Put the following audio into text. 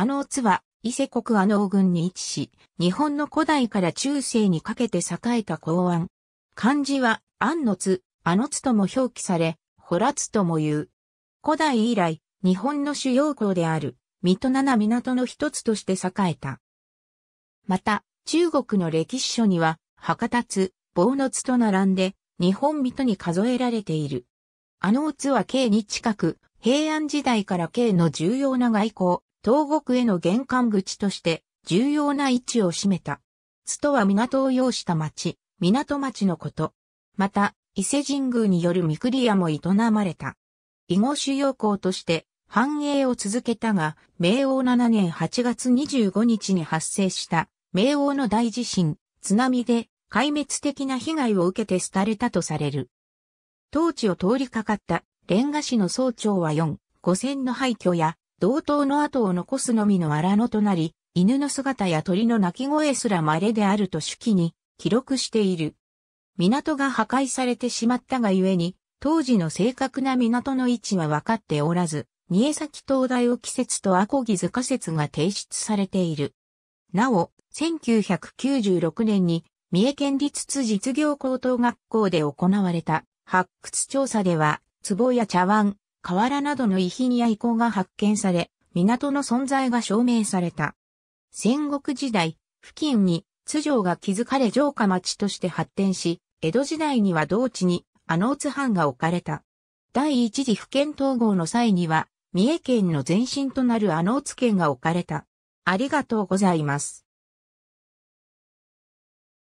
あのーは、伊勢国あの王郡に位置し、日本の古代から中世にかけて栄えた港湾。漢字は、安の津、あの津とも表記され、ほら津とも言う。古代以来、日本の主要港である、水戸七港の一つとして栄えた。また、中国の歴史書には、博多津、坊の津と並んで、日本水戸に数えられている。あの津は京に近く、平安時代から京の重要な外交、東国への玄関口として重要な位置を占めた。津とは港を要した町、港町のこと。また、伊勢神宮による御栗屋も営まれた。囲碁主要校として繁栄を続けたが、明王7年8月25日に発生した明王の大地震、津波で壊滅的な被害を受けて廃れたとされる。当地を通りかかったレンガ市の総長は4、5000の廃墟や同等の跡を残すのみの荒野となり、犬の姿や鳥の鳴き声すら稀であると手記に記録している。港が破壊されてしまったがゆえに、当時の正確な港の位置は分かっておらず、三重崎灯台季節とアコギ塚説が提出されている。なお、1996年に三重県立津実業高等学校で行われた発掘調査では、壺や茶碗、瓦などの遺品や遺構が発見され、港の存在が証明された。戦国時代、付近に津城が築かれ城下町として発展し、江戸時代には同地にあの津藩が置かれた。第一次府県統合の際には、三重県の前身となるあの津県が置かれた。ありがとうございます。